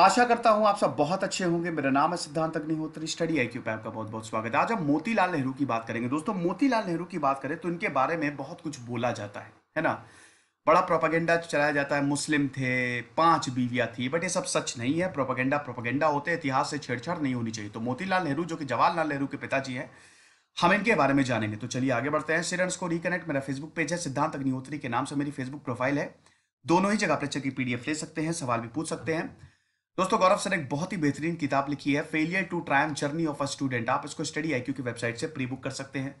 आशा करता हूं आप सब बहुत अच्छे होंगे मेरा नाम है Siddhant Agnihotri Study I Q पैप आपका बहुत बहुत स्वागत है आज हम मोतीलाल नेहरू की बात करेंगे दोस्तों मोतीलाल नेहरू की बात करें तो इनके बारे में बहुत कुछ बोला जाता है है ना बड़ा प्रोपागेंडा चलाया जाता है मुस्लिम थे पांच बीवियां थी बट ये सब सच नहीं है प्रोपागेंडा प्रोपागेंडा होते हैं इतिहास से छेड़छाड़ नहीं होनी चाहिए तो मोतीलाल नेहरू जो कि जवाहरलाल नेहरू के पिताजी हैं हम इनके बारे में जानेंगे तो चलिए आगे बढ़ते हैं सिरंस को रिकनेक्ट मेरा फेसबुक पेज है सिद्धांत अग्निहोत्री के नाम से मेरी फेसबुक प्रोफाइल है दोनों ही जगह पर चेक की पीडीएफ ले सकते हैं सवाल भी पूछ सकते हैं दोस्तों गौरव सर एक बहुत ही बेहतरीन किताब लिखी है failure to triumph journey of a student आप इसको स्टडी आईक्यू की वेबसाइट से प्री बुक कर सकते हैं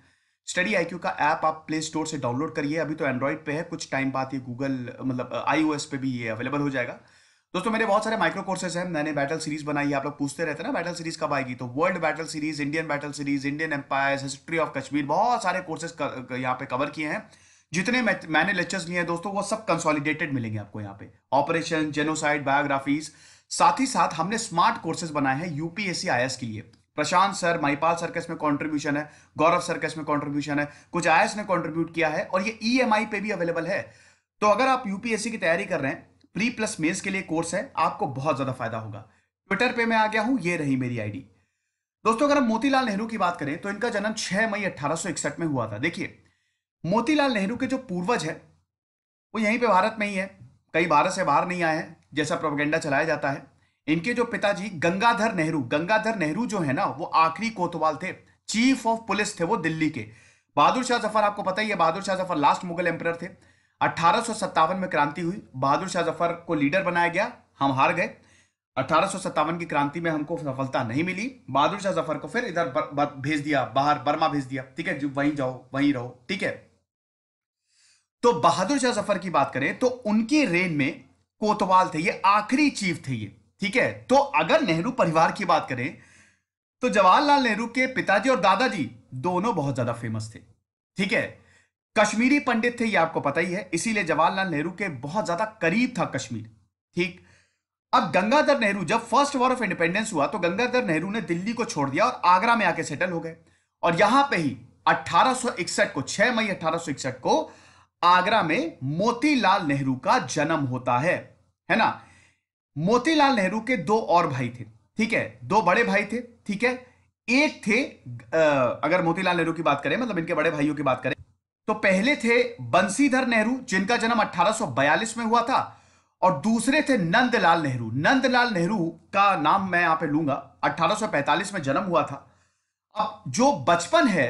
स्टडी आईक्यू का ऐप आप प्ले स्टोर से डाउनलोड करिए अभी तो एंड्रॉइड पे है कुछ टाइम बाद ये गूगल मतलब आईओएस uh, पे भी ये अवेलेबल हो जाएगा दोस्तों मेरे बहुत सारे माइक्रो कोर्सेज हैं मैंने बैटल सीरीज बनाई है आप लोग पूछते रहते हैं ना बैटल सीरीज कब आएगी तो world battle series Indian battle series Indian empire history of Kashmir बहुत सारे कोर्सेज यहाँ पे कवर किए हैं जितने मैंने लेक्चर्स लिए हैं दोस्तों वो सब कंसोलिडेटेड मिलेंगे आपको यहाँ पे ऑपरेशन जेनोसाइड बायोग्राफीज साथ ही साथ हमने स्मार्ट कोर्सेज बनाए हैं यूपीएससी आई के लिए प्रशांत सर महिपाल सर का इसमें कॉन्ट्रीब्यूशन है गौरव सर का इसमें कॉन्ट्रीब्यूशन है कुछ आई ने कॉन्ट्रीब्यूट किया है और ये ई e पे भी अवेलेबल है तो अगर आप यूपीएससी की तैयारी कर रहे हैं प्री प्लस मेज के लिए कोर्स है आपको बहुत ज्यादा फायदा होगा ट्विटर पे मैं आ गया हूं ये रही मेरी आईडी दोस्तों अगर हम मोतीलाल नेहरू की बात करें तो इनका जन्म 6 मई 1861 में हुआ था देखिए मोतीलाल नेहरू के जो पूर्वज है वो यहीं पे भारत में ही है कई भारत से बाहर नहीं आए हैं जैसा प्रोपेगेंडा चलाया जाता है इनके जो पिताजी गंगाधर नेहरू गंगाधर नेहरू जो है ना वो आखिरी कोतवाल थे चीफ ऑफ पुलिस थे वो दिल्ली के बहादुर शाह जफर आपको पता ही है बहादुर शाह जफर लास्ट मुगल एम्पर थे अट्ठारह में क्रांति हुई बहादुर शाह जफर को लीडर बनाया गया हम हार गए अठारह की क्रांति में हमको सफलता नहीं मिली बहादुर शाह जफर को फिर इधर भेज दिया बाहर बर्मा भेज दिया ठीक है वहीं जाओ वहीं रहो ठीक है तो बहादुर शाह जफर की बात करें तो उनकी रेन में कोतवाल थे ये आखिरी चीफ थे ये ठीक है तो अगर नेहरू परिवार की बात करें तो जवाहरलाल नेहरू के पिताजी और दादाजी दोनों बहुत ज्यादा फेमस थे ठीक है कश्मीरी पंडित थे ये आपको पता ही है इसीलिए जवाहरलाल नेहरू के बहुत ज्यादा करीब था कश्मीर ठीक अब गंगाधर नेहरू जब फर्स्ट वॉर ऑफ इंडिपेंडेंस हुआ तो गंगाधर नेहरू ने दिल्ली को छोड़ दिया और आगरा में आके सेटल हो गए और यहां पे ही 1861 को 6 मई 1861 को आगरा में मोतीलाल नेहरू का जन्म होता है है ना मोतीलाल नेहरू के दो और भाई थे ठीक है दो बड़े भाई थे ठीक है एक थे अगर मोतीलाल नेहरू की बात करें मतलब इनके बड़े भाइयों की बात करें तो पहले थे बंसीधर नेहरू जिनका जन्म 1842 में हुआ था और दूसरे थे नंदलाल नेहरू नंदलाल नेहरू का नाम मैं यहां पे लूंगा 1845 में जन्म हुआ था अब जो बचपन है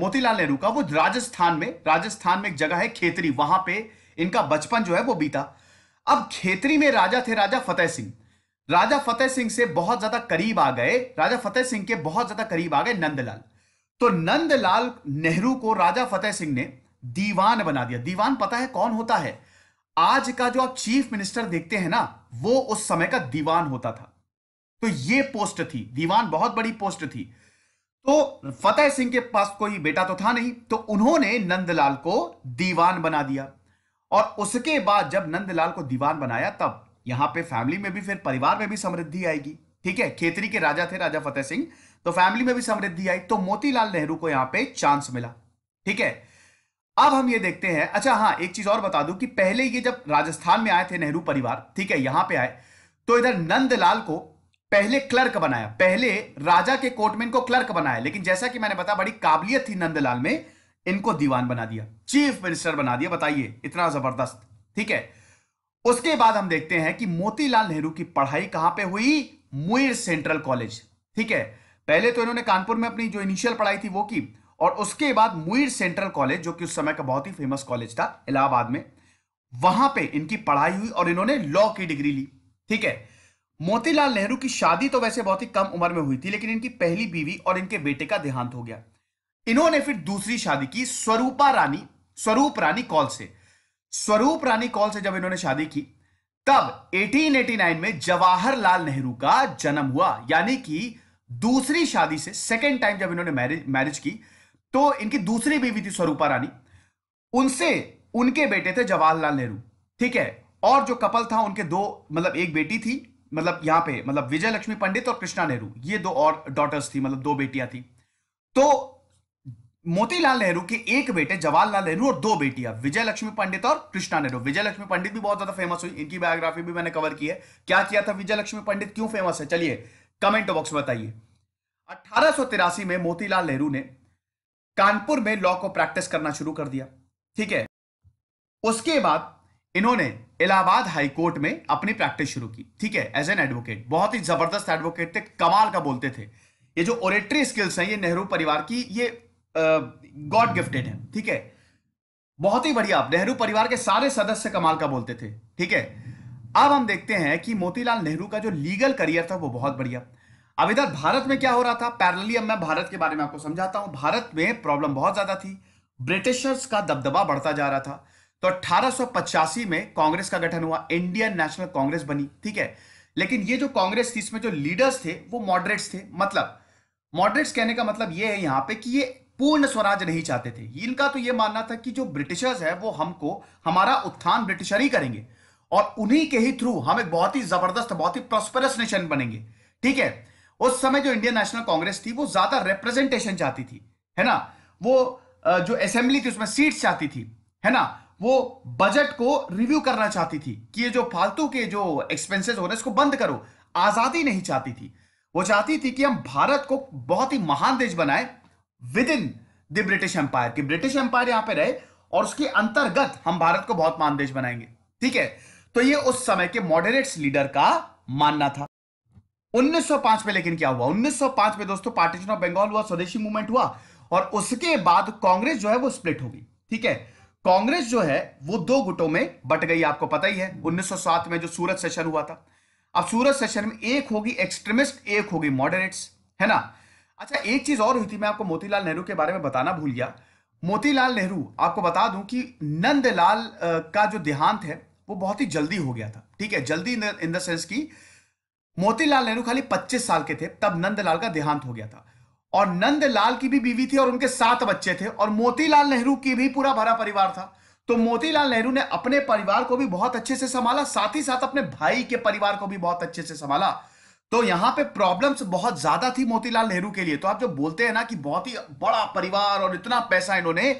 मोतीलाल नेहरू का वो राजस्थान में राजस्थान में एक जगह है खेतरी वहां पे इनका बचपन जो है वो बीता अब खेतरी में राजा थे राजा फतेह सिंह राजा फतेह सिंह से बहुत ज्यादा करीब आ गए राजा फतेह सिंह के बहुत ज्यादा करीब आ गए नंदलाल तो नंदलाल नेहरू को राजा फतेह सिंह ने दीवान बना दिया दीवान पता है कौन होता है आज का जो आप चीफ मिनिस्टर देखते हैं ना वो उस समय का दीवान होता था तो ये पोस्ट थी दीवान बहुत बड़ी पोस्ट थी तो फतेह सिंह के पास कोई बेटा तो था नहीं तो उन्होंने नंदलाल को दीवान बना दिया और उसके बाद जब नंदलाल को दीवान बनाया तब यहां पे फैमिली में भी फिर परिवार में भी समृद्धि आएगी ठीक है खेतरी के राजा थे राजा फतेह सिंह तो फैमिली में भी समृद्धि आई तो मोतीलाल नेहरू को यहां पे चांस मिला ठीक है अब हम ये देखते हैं अच्छा हाँ एक चीज और बता दू कि पहले ये जब राजस्थान में आए थे नेहरू परिवार ठीक है यहां पर आए तो इधर नंदलाल को पहले क्लर्क बनाया पहले राजा के कोर्टमैन को क्लर्क बनाया लेकिन जैसा कि मैंने बताया बड़ी काबिलियत थी नंदलाल में इनको दीवान बना दिया चीफ मिनिस्टर बना दिया बताइए इतना जबरदस्त ठीक है उसके बाद हम देखते हैं कि मोतीलाल नेहरू की पढ़ाई कहां पे हुई मुइर सेंट्रल कॉलेज ठीक है पहले तो इन्होंने कानपुर में अपनी जो इनिशियल पढ़ाई थी वो की और उसके बाद मुइर सेंट्रल कॉलेज जो कि उस समय का बहुत ही फेमस कॉलेज था इलाहाबाद में वहां पे इनकी पढ़ाई हुई और इन्होंने लॉ की डिग्री ली ठीक है मोतीलाल नेहरू की शादी तो वैसे बहुत ही कम उम्र में हुई थी लेकिन इनकी पहली बीवी और इनके बेटे का देहांत हो गया इन्होंने फिर दूसरी शादी की स्वरूपा रानी स्वरूप रानी कॉल से स्वरूप रानी कॉल से जब इन्होंने शादी की तब 1889 में जवाहरलाल नेहरू का जन्म हुआ यानी कि दूसरी शादी से सेकेंड टाइम जब इन्होंने मैरिज मैरिज की तो इनकी दूसरी बीवी थी स्वरूपा रानी उनसे उनके बेटे थे जवाहरलाल नेहरू ठीक है और जो कपल था उनके दो मतलब एक बेटी थी मतलब यहां पे मतलब विजय लक्ष्मी पंडित और कृष्णा नेहरू ये दो और डॉटर्स थी मतलब दो बेटियां थी तो मोतीलाल नेहरू के एक बेटे जवाहरलाल नेहरू और दो बेटियां विजय लक्ष्मी पंडित और कृष्णा नेहरू विजय लक्ष्मी पंडित भी बहुत ज्यादा फेमस हुई इनकी बायोग्राफी भी मैंने कवर की है क्या किया था विजय लक्ष्मी पंडित क्यों फेमस है चलिए कमेंट बॉक्स में बताइए अठारह में मोतीलाल नेहरू ने कानपुर में लॉ को प्रैक्टिस करना शुरू कर दिया ठीक है उसके बाद इन्होंने इलाहाबाद हाईकोर्ट में अपनी प्रैक्टिस शुरू की ठीक है एज एन एडवोकेट बहुत ही जबरदस्त एडवोकेट थे कमाल का बोलते थे ये जो ओरेटरी स्किल्स हैं ये नेहरू परिवार की ये गॉड गिफ्टेड है ठीक है बहुत ही बढ़िया नेहरू परिवार के सारे सदस्य कमाल का बोलते थे ठीक है अब हम देखते हैं कि मोतीलाल नेहरू का जो लीगल करियर था वो बहुत बढ़िया अब इधर भारत में क्या हो रहा था पैरली अब मैं भारत के बारे में आपको समझाता हूं भारत में प्रॉब्लम बहुत ज्यादा थी ब्रिटिशर्स का दबदबा बढ़ता जा रहा था तो अठारह में कांग्रेस का गठन हुआ इंडियन नेशनल कांग्रेस बनी ठीक है लेकिन ये जो कांग्रेस थी इसमें जो लीडर्स थे वो मॉडरेट्स थे मतलब मॉडरेट्स कहने का मतलब ये है यहां पे कि ये पूर्ण स्वराज नहीं चाहते थे इनका तो यह मानना था कि जो ब्रिटिशर्स है वो हमको हमारा उत्थान ब्रिटिशर ही करेंगे और उन्हीं के ही थ्रू हम एक बहुत ही जबरदस्त बहुत ही प्रोस्परस नेशन बनेंगे ठीक है उस समय जो इंडियन नेशनल कांग्रेस थी वो ज्यादा रिप्रेजेंटेशन चाहती थी है ना वो जो असेंबली थी उसमें सीट्स चाहती थी है ना वो बजट को रिव्यू करना चाहती थी कि ये जो फालतू के जो एक्सपेंसेस हो रहे हैं इसको बंद करो आजादी नहीं चाहती थी वो चाहती थी कि हम भारत को बहुत ही महान देश बनाए within the British empire कि ब्रिटिश एम्पायर यहां पे रहे और उसके अंतर्गत हम भारत को बहुत महान देश बनाएंगे ठीक है तो ये उस समय के मॉडरेट्स लीडर का मानना था 1905 में लेकिन क्या हुआ 1905 में दोस्तों पार्टीशन ऑफ बंगाल हुआ स्वदेशी मूवमेंट हुआ और उसके बाद कांग्रेस जो है वो स्प्लिट हो गई ठीक है कांग्रेस जो है वो दो गुटों में बट गई आपको पता ही है 1907 में जो सूरत सेशन हुआ था अब सूरत सेशन में एक होगी एक्सट्रीमिस्ट एक होगी मॉडरेट्स है ना अच्छा एक चीज और हुई थी मैं आपको मोतीलाल नेहरू के बारे में बताना भूल गया मोतीलाल नेहरू आपको बता दूं कि नंदलाल का जो देहांत है वो बहुत ही जल्दी हो गया था ठीक है जल्दी इन द सेंस की मोतीलाल नेहरू खाली 25 साल के थे तब नंदलाल का देहांत हो गया था और नंदलाल की भी बीवी थी और उनके सात बच्चे थे और मोतीलाल नेहरू की भी पूरा भरा परिवार था तो मोतीलाल नेहरू ने अपने परिवार को भी बहुत अच्छे से संभाला साथ ही साथ अपने भाई के परिवार को भी बहुत अच्छे से संभाला तो यहां पे प्रॉब्लम्स बहुत ज्यादा थी मोतीलाल नेहरू के लिए तो आप जो बोलते हैं ना कि बहुत ही बड़ा परिवार और इतना पैसा इन्होंने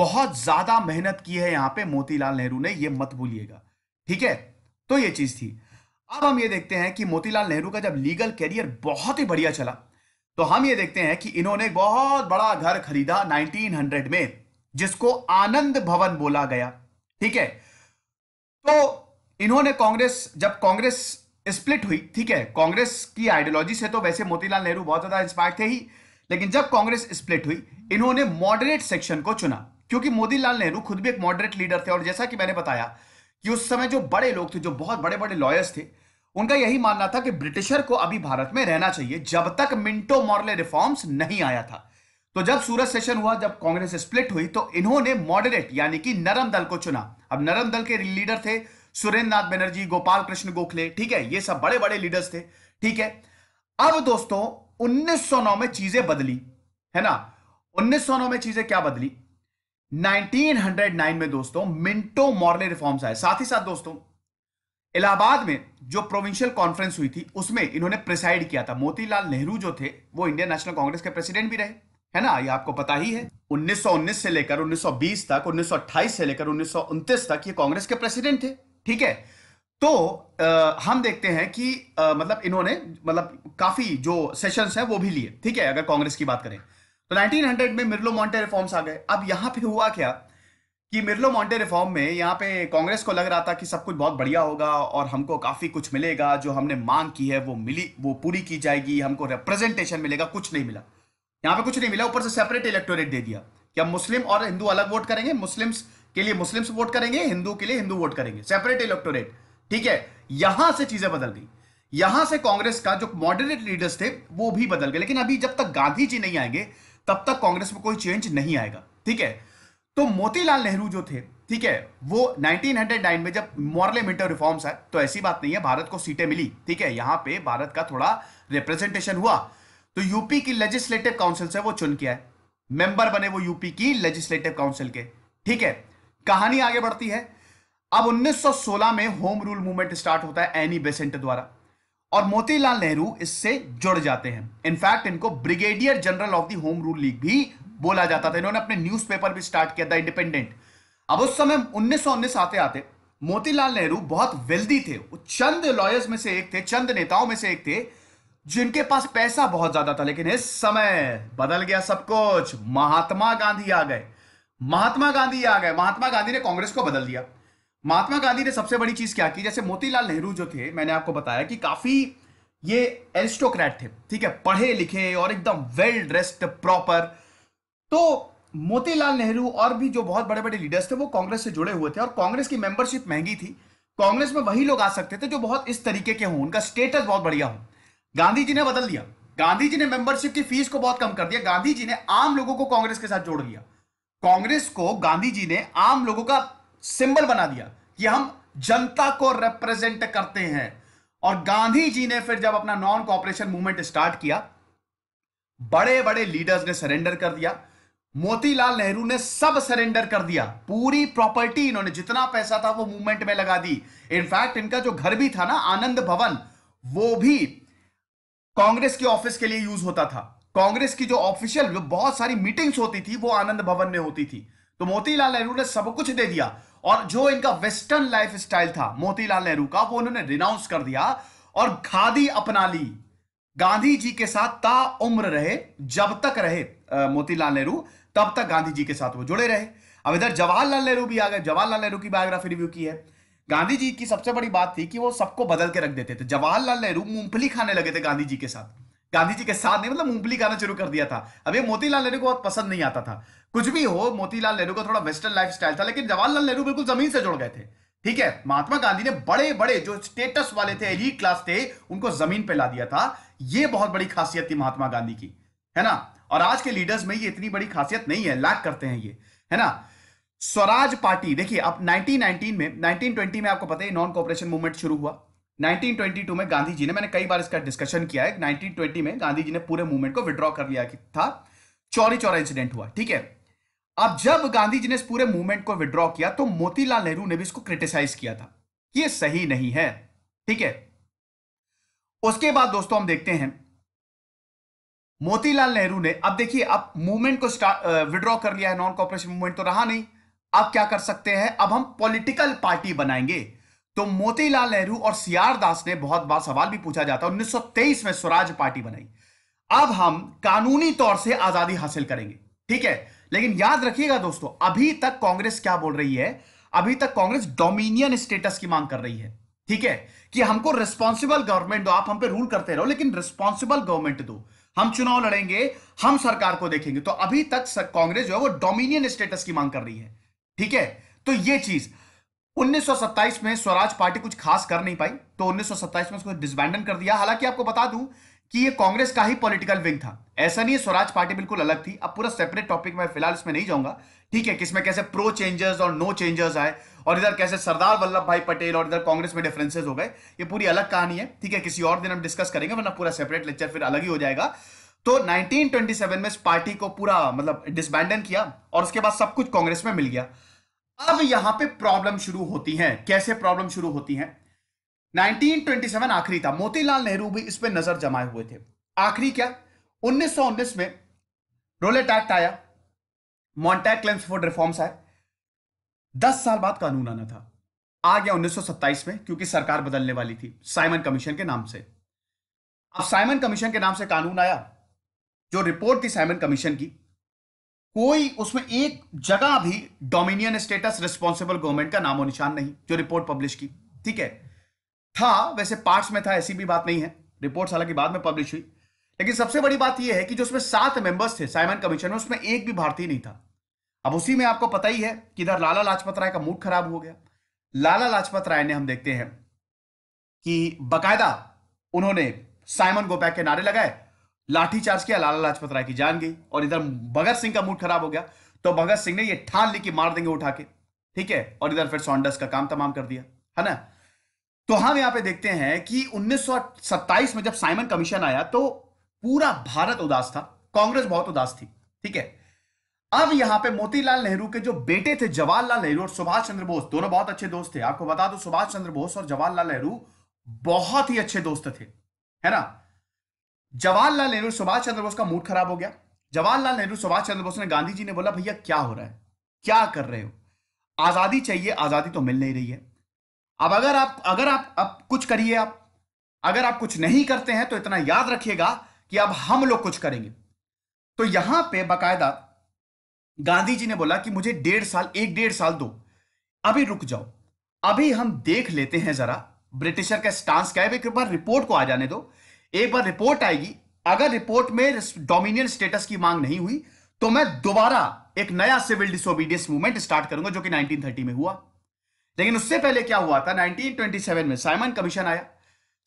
बहुत ज्यादा मेहनत की है यहां पे मोतीलाल नेहरू ने ये मत भूलिएगा ठीक है तो ये चीज थी अब हम ये देखते हैं कि मोतीलाल नेहरू का जब लीगल कैरियर बहुत ही बढ़िया चला तो हम ये देखते हैं कि इन्होंने बहुत बड़ा घर खरीदा 1900 में जिसको आनंद भवन बोला गया ठीक है तो इन्होंने कांग्रेस जब कांग्रेस स्प्लिट हुई ठीक है कांग्रेस की आइडियोलॉजी से तो वैसे मोतीलाल नेहरू बहुत ज्यादा इंस्पायर थे ही लेकिन जब कांग्रेस स्प्लिट हुई इन्होंने मॉडरेट सेक्शन को चुना क्योंकि मोतीलाल नेहरू खुद भी एक मॉडरेट लीडर थे और जैसा कि मैंने बताया कि उस समय जो बड़े लोग थे जो बहुत बड़े बड़े लॉयर्स थे उनका यही मानना था कि ब्रिटिशर को अभी भारत में रहना चाहिए जब तक मिंटो मॉरले रिफॉर्म्स नहीं आया था तो जब सूरत सेशन हुआ जब कांग्रेस स्प्लिट हुई तो इन्होंने मॉडरेट यानी कि नरम दल को चुना अब नरम दल के लीडर थे सुरेंद्र नाथ बनर्जी गोपाल कृष्ण गोखले ठीक है ये सब बड़े बड़े लीडर्स थे ठीक है अब दोस्तों 1909 में चीजें बदली है ना 1909 में चीजें क्या बदली 1909 में दोस्तों मिंटो मॉरले रिफॉर्म्स आए साथ ही साथ दोस्तों इलाहाबाद में जो प्रोविंशियल कॉन्फ्रेंस हुई थी उसमें इन्होंने प्रिसाइड किया था मोतीलाल नेहरू जो थे वो इंडियन नेशनल कांग्रेस के प्रेसिडेंट भी रहे है ना ये आपको पता ही है 1919 से लेकर 1920 तक 1928 से लेकर उन्नीस तक ये कांग्रेस के प्रेसिडेंट थे ठीक है तो आ, हम देखते हैं कि आ, मतलब इन्होंने मतलब काफी जो सेशंस हैं वो भी लिए ठीक है अगर कांग्रेस की बात करें तो 1900 में मिर्लो मॉन्टे रिफॉर्म्स आ गए अब यहां पे हुआ क्या कि मिर्लो मॉन्टे रिफॉर्म में यहाँ पे कांग्रेस को लग रहा था कि सब कुछ बहुत बढ़िया होगा और हमको काफी कुछ मिलेगा जो हमने मांग की है वो मिली वो पूरी की जाएगी हमको रिप्रेजेंटेशन मिलेगा कुछ नहीं मिला यहाँ पे कुछ नहीं मिला ऊपर से सेपरेट इलेक्टोरेट दे दिया कि हम मुस्लिम और हिंदू अलग वोट करेंगे मुस्लिम्स के लिए मुस्लिम वोट करेंगे हिंदू के लिए हिंदू वोट करेंगे सेपरेट इलेक्टोरेट ठीक है यहां से चीजें बदल गई यहां से कांग्रेस का जो मॉडरेट लीडर्स थे वो भी बदल गए लेकिन अभी जब तक गांधी जी नहीं आएंगे तब तक कांग्रेस में कोई चेंज नहीं आएगा ठीक है तो मोतीलाल नेहरू जो थे ठीक है वो 1909 में जब मॉरले मिंटर रिफॉर्म्स आए तो ऐसी बात नहीं है भारत को सीटें मिली ठीक है यहां पे भारत का थोड़ा रिप्रेजेंटेशन हुआ तो यूपी की लेजिस्लेटिव काउंसिल से वो चुन किया है मेंबर बने वो यूपी की लेजिस्लेटिव काउंसिल के ठीक है कहानी आगे बढ़ती है अब 1916 में होम रूल मूवमेंट स्टार्ट होता है एनी बेसेंट द्वारा और मोतीलाल नेहरू इससे जुड़ जाते हैं इनफैक्ट इनको brigadier general of the home rule league भी बोला जाता था इन्होंने अपने न्यूज़पेपर भी स्टार्ट किया था इंडिपेंडेंट अब उस समय उन्नीस आते आते मोतीलाल नेहरू बहुत वेल्दी थे चंद लॉयर्स में से एक थे चंद नेताओं में से एक थे जिनके पास पैसा बहुत ज्यादा था लेकिन इस समय बदल गया सब कुछ महात्मा गांधी आ गए महात्मा गांधी आ गए महात्मा गांधी ने कांग्रेस को बदल दिया महात्मा गांधी ने सबसे बड़ी चीज क्या की जैसे मोतीलाल नेहरू जो थे मैंने आपको बताया कि काफी ये एरिस्टोक्रेट थे ठीक है पढ़े लिखे और एकदम वेल ड्रेस्ड प्रॉपर तो मोतीलाल नेहरू और भी जो बहुत बड़े बड़े लीडर्स थे वो कांग्रेस से जुड़े हुए थे और कांग्रेस की मेंबरशिप महंगी थी कांग्रेस में वही लोग आ सकते थे जो बहुत इस तरीके के हों उनका स्टेटस बहुत बढ़िया हो गांधी जी ने बदल दिया गांधी जी ने मेंबरशिप की फीस को बहुत कम कर दिया गांधी जी ने आम लोगों को कांग्रेस के साथ जोड़ लिया कांग्रेस को गांधी जी ने आम लोगों का सिंबल बना दिया कि हम जनता को रिप्रेजेंट करते हैं और गांधी जी ने फिर जब अपना नॉन कॉपरेशन मूवमेंट स्टार्ट किया बड़े बड़े लीडर्स ने सरेंडर कर दिया मोतीलाल नेहरू ने सब सरेंडर कर दिया पूरी प्रॉपर्टी इन्होंने जितना पैसा था वो मूवमेंट में लगा दी इनफैक्ट इनका जो घर भी था ना आनंद भवन वो भी कांग्रेस के ऑफिस के लिए यूज होता था कांग्रेस की जो ऑफिशियल बहुत सारी मीटिंग्स होती थी वो आनंद भवन में होती थी तो मोतीलाल नेहरू ने सब कुछ दे दिया और जो इनका वेस्टर्न लाइफ स्टाइल था मोतीलाल नेहरू का वो उन्होंने रिनाउंस कर दिया और खादी अपना ली गांधी जी के साथ ता उम्र रहे जब तक रहे मोतीलाल नेहरू तब तक गांधी जी के साथ वो जुड़े रहे अब इधर जवाहरलाल नेहरू भी आ गए जवाहरलाल नेहरू की बायोग्राफी रिव्यू की है गांधी जी की सबसे बड़ी बात थी कि वो सबको बदल के रख देते थे जवाहरलाल नेहरू मूंगफली खाने लगे थे गांधी जी के साथ गांधी जी के साथ नहीं मतलब मूंगफली खाना शुरू कर दिया था अब ये मोतीलाल नेहरू को बहुत पसंद नहीं आता था कुछ भी हो मोतीलाल नेहरू का थोड़ा वेस्टर्न लाइफ था लेकिन जवाहरलाल नेहरू बिल्कुल जमीन से जुड़ गए थे ठीक है महात्मा गांधी ने बड़े बड़े जो स्टेटस वाले थे एलिट क्लास थे उनको जमीन पे ला दिया था ये बहुत बड़ी खासियत थी महात्मा गांधी की है ना और आज के लीडर्स में ये इतनी बड़ी खासियत नहीं है लैक करते हैं ये है ना स्वराज पार्टी देखिए अब 1919 में 1920 में आपको पता है नॉन कॉपरेशन मूवमेंट शुरू हुआ 1922 में गांधी जी ने मैंने कई बार इसका डिस्कशन किया है 1920 में गांधी जी ने पूरे मूवमेंट को विड्रॉ कर लिया था चौरी चौरा इंसिडेंट हुआ ठीक है अब जब गांधी जी ने इस पूरे मूवमेंट को विड्रॉ किया तो मोतीलाल नेहरू ने भी इसको क्रिटिसाइज किया था ये सही नहीं है ठीक है उसके बाद दोस्तों हम देखते हैं मोतीलाल नेहरू ने अब देखिए अब मूवमेंट को स्टार्ट विड्रॉ कर लिया है नॉन कॉपरेशन मूवमेंट तो रहा नहीं अब क्या कर सकते हैं अब हम पॉलिटिकल पार्टी बनाएंगे तो मोतीलाल नेहरू और सीआर दास ने बहुत बार सवाल भी पूछा जाता है 1923 में स्वराज पार्टी बनाई अब हम कानूनी तौर से आजादी हासिल करेंगे ठीक है लेकिन याद रखिएगा दोस्तों अभी तक कांग्रेस क्या बोल रही है अभी तक कांग्रेस डोमिनियन स्टेटस की मांग कर रही है ठीक है कि हमको रिस्पॉन्सिबल गवर्नमेंट दो आप हम पे रूल करते रहो लेकिन रिस्पॉन्सिबल गवर्नमेंट दो हम चुनाव लड़ेंगे हम सरकार को देखेंगे तो अभी तक कांग्रेस जो है वो डोमिनियन स्टेटस की मांग कर रही है ठीक है तो ये चीज 1927 में स्वराज पार्टी कुछ खास कर नहीं पाई तो 1927 में उसको डिसबैंडन कर दिया हालांकि आपको बता दूं कि ये कांग्रेस का ही पॉलिटिकल विंग था ऐसा नहीं है स्वराज पार्टी बिल्कुल अलग थी अब पूरा सेपरेट टॉपिक मैं फिलहाल इसमें नहीं जाऊंगा ठीक है किसमें कैसे प्रो चेंजर्स और नो चेंजर्स आए और इधर कैसे सरदार वल्लभ भाई पटेल और इधर कांग्रेस में डिफरेंसेज हो गए ये पूरी अलग कहानी है ठीक है किसी और दिन हम डिस्कस करेंगे वरना पूरा सेपरेट लेक्चर फिर अलग ही हो जाएगा तो 1927 में इस पार्टी को पूरा मतलब डिसबैंडन किया और उसके बाद सब कुछ कांग्रेस में मिल गया अब यहां पे प्रॉब्लम शुरू होती है कैसे प्रॉब्लम शुरू होती है 1927 आखिरी था मोतीलाल नेहरू भी इस पे नजर जमाए हुए थे आखिरी क्या 1919 में रोलेट एक्ट आया मॉन्टैक फॉर रिफॉर्म्स आए दस साल बाद कानून आना था आ गया 1927 में क्योंकि सरकार बदलने वाली थी साइमन कमीशन के नाम से अब साइमन कमीशन के नाम से कानून आया जो रिपोर्ट थी साइमन कमीशन की कोई उसमें एक जगह भी डोमिनियन स्टेटस रिस्पॉन्सिबल गवर्नमेंट का नामो निशान नहीं जो रिपोर्ट पब्लिश की ठीक है था वैसे पार्ट्स में था ऐसी भी बात नहीं है रिपोर्ट हालांकि बाद में पब्लिश हुई लेकिन सबसे बड़ी बात यह है कि जो उसमें सात मेंबर्स थे साइमन कमीशन में उसमें एक भी भारतीय नहीं था अब उसी में आपको पता ही है कि इधर लाला लाजपत राय का मूड खराब हो गया लाला लाजपत राय ने हम देखते हैं कि बकायदा उन्होंने साइमन गोपैक के नारे लगाए लाठीचार्ज किया लाला लाजपत राय की जान गई और इधर भगत सिंह का मूड खराब हो गया तो भगत सिंह ने ये ठान ली कि मार देंगे उठा के ठीक है और इधर फिर सॉन्डस का काम तमाम कर दिया है ना तो हम हाँ, यहां पे देखते हैं कि 1927 में जब साइमन कमीशन आया तो पूरा भारत उदास था कांग्रेस बहुत उदास थी ठीक है अब यहां पे मोतीलाल नेहरू के जो बेटे थे जवाहरलाल नेहरू और सुभाष चंद्र बोस दोनों बहुत अच्छे दोस्त थे आपको बता दो सुभाष चंद्र बोस और जवाहरलाल नेहरू बहुत ही अच्छे दोस्त थे है ना जवाहरलाल नेहरू सुभाष चंद्र बोस का मूड खराब हो गया जवाहरलाल नेहरू सुभाष चंद्र बोस ने गांधी जी ने बोला भैया क्या हो रहा है क्या कर रहे हो आजादी चाहिए आजादी तो मिल नहीं रही है अब अगर आप अगर आप अब कुछ करिए आप अगर आप कुछ नहीं करते हैं तो इतना याद रखिएगा कि अब हम लोग कुछ करेंगे तो यहां पे बकायदा गांधी जी ने बोला कि मुझे डेढ़ साल एक डेढ़ साल दो अभी रुक जाओ अभी हम देख लेते हैं जरा ब्रिटिशर का स्टांस क्या है एक बार रिपोर्ट को आ जाने दो एक बार रिपोर्ट आएगी अगर रिपोर्ट में डोमिनियन स्टेटस की मांग नहीं हुई तो मैं दोबारा एक नया सिविल डिसोबीडियंस मूवमेंट स्टार्ट करूंगा जो कि 1930 में हुआ लेकिन उससे पहले क्या हुआ था 1927 में साइमन कमीशन आया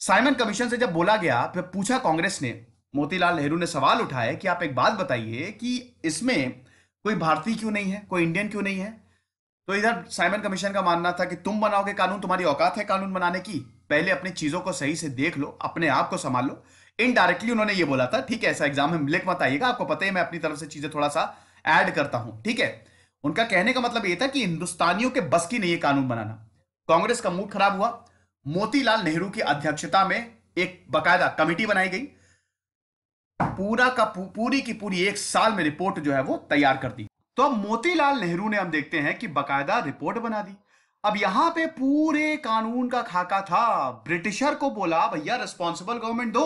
साइमन कमीशन से जब बोला गया फिर पूछा कांग्रेस ने मोतीलाल नेहरू ने सवाल उठाया कि आप एक बात बताइए कि इसमें कोई भारतीय क्यों नहीं है कोई इंडियन क्यों नहीं है तो इधर साइमन कमीशन का मानना था कि तुम बनाओगे कानून तुम्हारी औकात है कानून बनाने की पहले अपनी चीजों को सही से देख लो अपने आप को संभाल लो इनडायरेक्टली उन्होंने ये बोला था ठीक है ऐसा एग्जाम में लिख मत आइएगा आपको पता है मैं अपनी तरफ से चीजें थोड़ा सा ऐड करता हूं ठीक है उनका कहने का मतलब यह था कि हिंदुस्तानियों के बस की नहीं है कानून बनाना कांग्रेस का मूड खराब हुआ मोतीलाल नेहरू की अध्यक्षता में एक बाकायदा कमेटी बनाई गई पूरा का पूरी की पूरी एक साल में रिपोर्ट जो है वो तैयार कर दी तो अब मोतीलाल नेहरू ने हम देखते हैं कि बकायदा रिपोर्ट बना दी अब यहां पे पूरे कानून का खाका था ब्रिटिशर को बोला भैया रिस्पॉन्सिबल गवर्नमेंट दो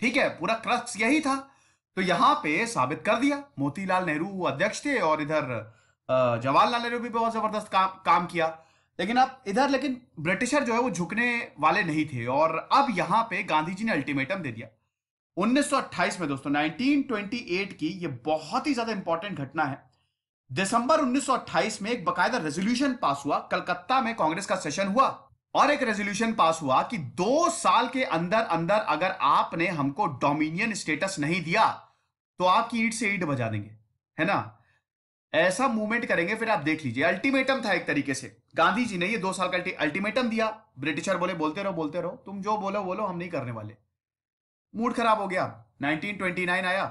ठीक है पूरा क्रक्स यही था तो यहां पे साबित कर दिया मोतीलाल नेहरू अध्यक्ष थे और इधर जवाहरलाल नेहरू भी बहुत जबरदस्त काम काम किया लेकिन अब इधर लेकिन ब्रिटिशर जो है वो झुकने वाले नहीं थे और अब यहाँ पे गांधी जी ने अल्टीमेटम दे दिया 1928 में दोस्तों 1928 की ये बहुत ही ज्यादा इंपॉर्टेंट घटना है दिसंबर 1928 में एक बकायदा रेजोल्यूशन पास हुआ कलकत्ता में कांग्रेस का सेशन हुआ और एक रेजोल्यूशन पास हुआ कि दो साल के अंदर अंदर अगर आपने हमको डोमिनियन स्टेटस नहीं दिया तो आपकी ईट से ईट बजा देंगे है ना ऐसा मूवमेंट करेंगे फिर आप देख लीजिए अल्टीमेटम था एक तरीके से गांधी जी ने ये दो साल का अल्टीमेटम दिया ब्रिटिशर बोले बोलते रहो बोलते रहो तुम जो बोलो बोलो हम नहीं करने वाले मूड खराब हो गया 1929 आया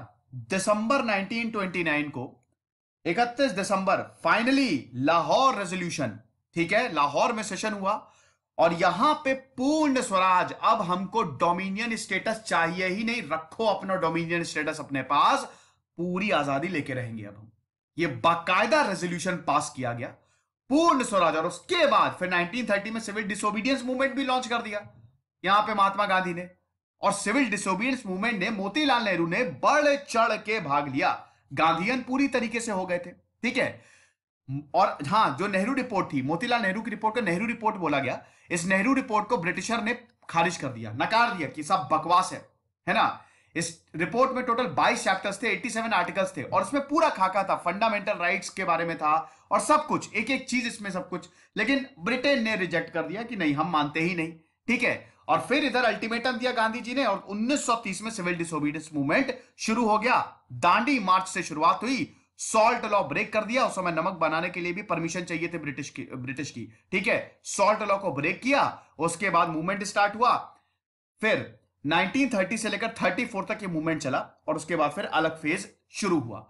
दिसंबर 1929 को इकतीस दिसंबर फाइनली लाहौर रेजोल्यूशन ठीक है लाहौर में सेशन हुआ और यहां पे पूर्ण स्वराज अब हमको डोमिनियन स्टेटस चाहिए ही नहीं रखो अपना डोमिनियन स्टेटस अपने पास पूरी आजादी लेके रहेंगे अब हम ये बाकायदा रेजोल्यूशन पास किया गया पूर्ण स्वराज और उसके बाद फिर 1930 में सिविल डिसोबीडियंस मूवमेंट भी लॉन्च कर दिया यहां पे महात्मा गांधी ने और सिविल डिसोबीडियंस मूवमेंट ने मोतीलाल नेहरू ने बढ़ चढ़ के भाग लिया गांधीयन पूरी तरीके से हो गए थे ठीक है और हाँ जो नेहरू रिपोर्ट थी मोतीलाल नेहरू की रिपोर्ट को नेहरू रिपोर्ट बोला गया इस नेहरू रिपोर्ट को ब्रिटिशर ने खारिज कर दिया नकार दिया कि सब बकवास है है ना इस रिपोर्ट में टोटल 22 चैप्टर्स थे 87 आर्टिकल्स थे और इसमें पूरा खाका था फंडामेंटल राइट्स के बारे में था और सब कुछ एक एक चीज इसमें सब कुछ लेकिन ब्रिटेन ने रिजेक्ट कर दिया कि नहीं हम मानते ही नहीं ठीक है और फिर इधर अल्टीमेटम दिया गांधी जी ने और 1930 में सिविल डिसोबीडियंस मूवमेंट शुरू हो गया दांडी मार्च से शुरुआत हुई सॉल्ट लॉ ब्रेक कर दिया उस समय नमक बनाने के लिए भी परमिशन चाहिए थे ब्रिटिश की ब्रिटिश की ठीक है सॉल्ट लॉ को ब्रेक किया उसके बाद मूवमेंट स्टार्ट हुआ फिर 1930 से लेकर 34 तक ये मूवमेंट चला और उसके बाद फिर अलग फेज शुरू हुआ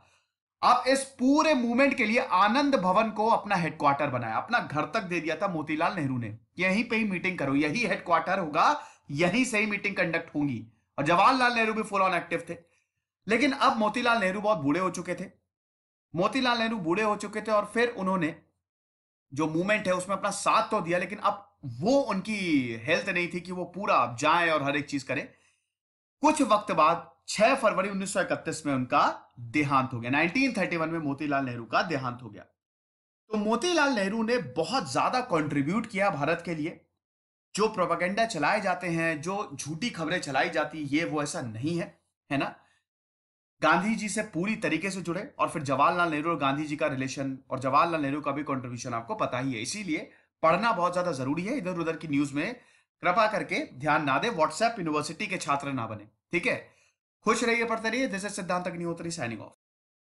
आप इस पूरे मूवमेंट के लिए आनंद भवन को अपना हेडक्वार्टर बनाया अपना घर तक दे दिया था मोतीलाल नेहरू ने यहीं पे ही मीटिंग करो यही हेडक्वार्टर होगा यहीं से ही मीटिंग कंडक्ट होगी और जवाहरलाल नेहरू भी फुल ऑन एक्टिव थे लेकिन अब मोतीलाल नेहरू बहुत बूढ़े हो चुके थे मोतीलाल नेहरू बूढ़े हो चुके थे और फिर उन्होंने जो मूवमेंट है उसमें अपना साथ तो दिया लेकिन अब वो उनकी हेल्थ नहीं थी कि वो पूरा जाए और हर एक चीज करें कुछ वक्त बाद 6 फरवरी 1931 में उनका देहांत हो गया 1931 में मोतीलाल नेहरू का देहांत हो गया तो मोतीलाल नेहरू ने बहुत ज्यादा कंट्रीब्यूट किया भारत के लिए जो प्रोपागेंडा चलाए जाते हैं जो झूठी खबरें चलाई जाती ये वो ऐसा नहीं है है ना गांधी जी से पूरी तरीके से जुड़े और फिर जवाहरलाल नेहरू और गांधी जी का रिलेशन और जवाहरलाल नेहरू का भी कंट्रीब्यूशन आपको पता ही है इसीलिए पढ़ना बहुत ज्यादा जरूरी है इधर उधर की न्यूज में कृपा करके ध्यान ना दे व्हाट्सएप यूनिवर्सिटी के छात्र ना बने ठीक है खुश रहिए पढ़ते रहिए दिस इज सिद्धांत अग्निहोत्री साइनिंग ऑफ